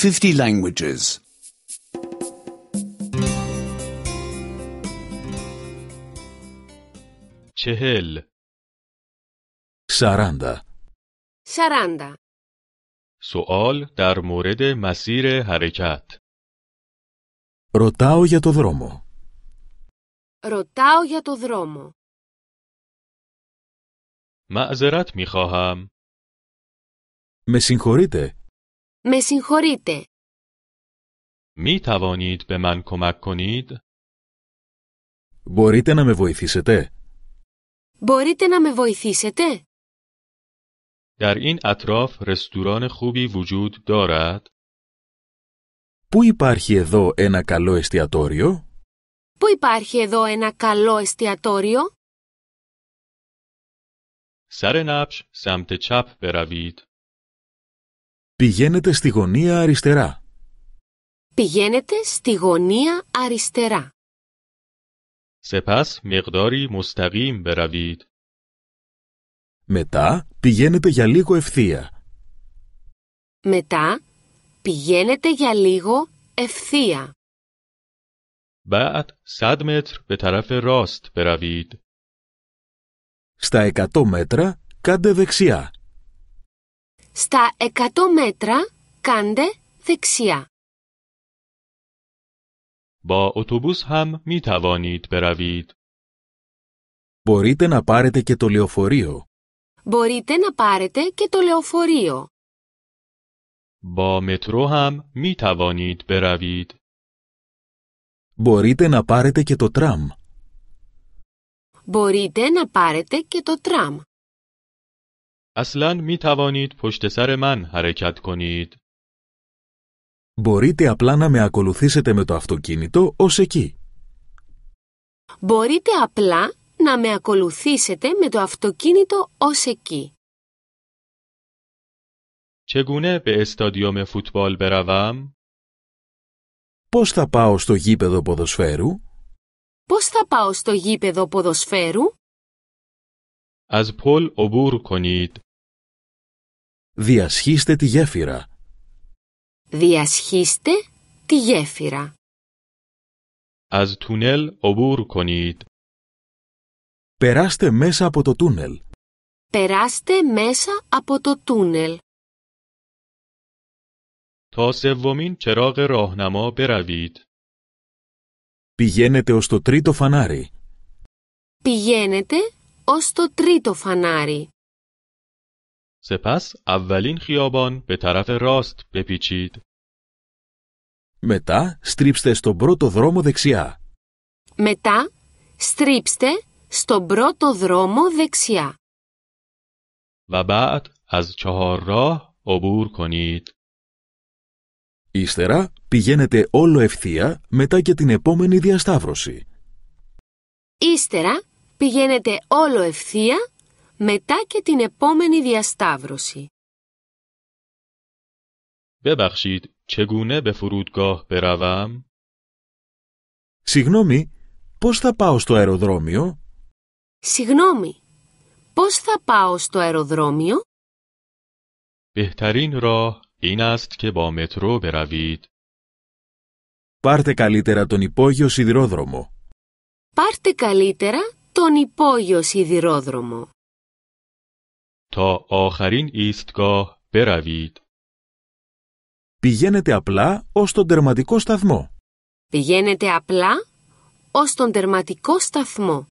50 languages. 40 40 سرنده سوال در مورد مسیر حرکت Ρωτάω για το δρόμο. Ρωτάω για το δρόμο. معذرت میخواهم. Με συγχωρείτε, Με می توانید به من کمک کنید؟ Μπορείτε να με βοηθήσετε. να در این اطراف رستوران خوبی وجود دارد؟ پوی υπάρχει εδώ ένα καλό استیاتوریو. سر نبش سمت چپ بروید. Πηγαίνετε στη γωνία αριστερά. Πηγαίνετε στη γωνία αριστερά. سپس مقداری μουσταγιμ μπεραβίτ. Μετά πηγαίνετε για λίγο ευθεία. Μετά πηγαίνετε για λίγο ευθεία. Μπαάτ σαντ μέτρ πεταράφε طرف راست Στα 100 μέτρα κάντε δεξιά. Στα 100 μέτρα κάντε δεξιά. هم Μπορείτε να πάρετε και το λεωφορείο. Μπορείτε να πάρετε και το λεωφορείο. Μπα μετρό هم می Μπορείτε να πάρετε και το τραμ. Μπορείτε να πάρετε και το τραμ. اصلا می توانید پشت سر من حرکت کنید. Μπορείτε απλά να με ακολουθήσετε με το αυτοκίνητο ως εκεί. Μπορείτε απλά να με ακολουθήσετε με το αυτοκίνητο ως εκεί. πε εστάδιο με فوتبال περάβαμ; Πώς θα πάω στο γήπεδο ποδοσφαίρου? Πώς θα πάω στο γήπεδο ποδοσφαίρου? Ας πόλ ομπούρ κονίτ. Διασχίστε τη γέφυρα. Διασχίστε τη γέφυρα. Ας τούνελ عبور κονίτ. Περάστε μέσα από το τούνελ. Περάστε μέσα από το τούνελ. Το چراغ راهنما περαβίτ. Πηγαίνετε ως το τρίτο φανάρι. Πηγαίνετε ως το τρίτο φανάρι. سپس اولین خیابان به طرف راست بپیچید. Μετά στρίψτε στον πρώτο δρόμο δεξιά. Μετά στρίψτε στον πρώτο δρόμο δεξιά. و بعد از چهار راه عبور کنید. Ύστερα πηγαίνετε όλο ευθεία μετά και την επόμενη διασταύρωση. Ύστερα πηγαίνετε όλο ευθεία μετά και την επόμενη διασταύρωση. ببخشید Συγγνώμη, πώς θα πάω στο αεροδρόμιο? Συγγνώμη, πώς θα πάω στο αεροδρόμιο? بهترین και μετρό Πάρτε καλύτερα τον υπόγειο σιδηρόδρομο. Πάρτε καλύτερα τον υπόγειο σιδηρόδρομο. تا آخرین ایستگاه بروید. Πηγαίνετε απλά ως τον τερματικό σταθμό. Πηγαίνετε απλά ως τον τερματικό σταθμό.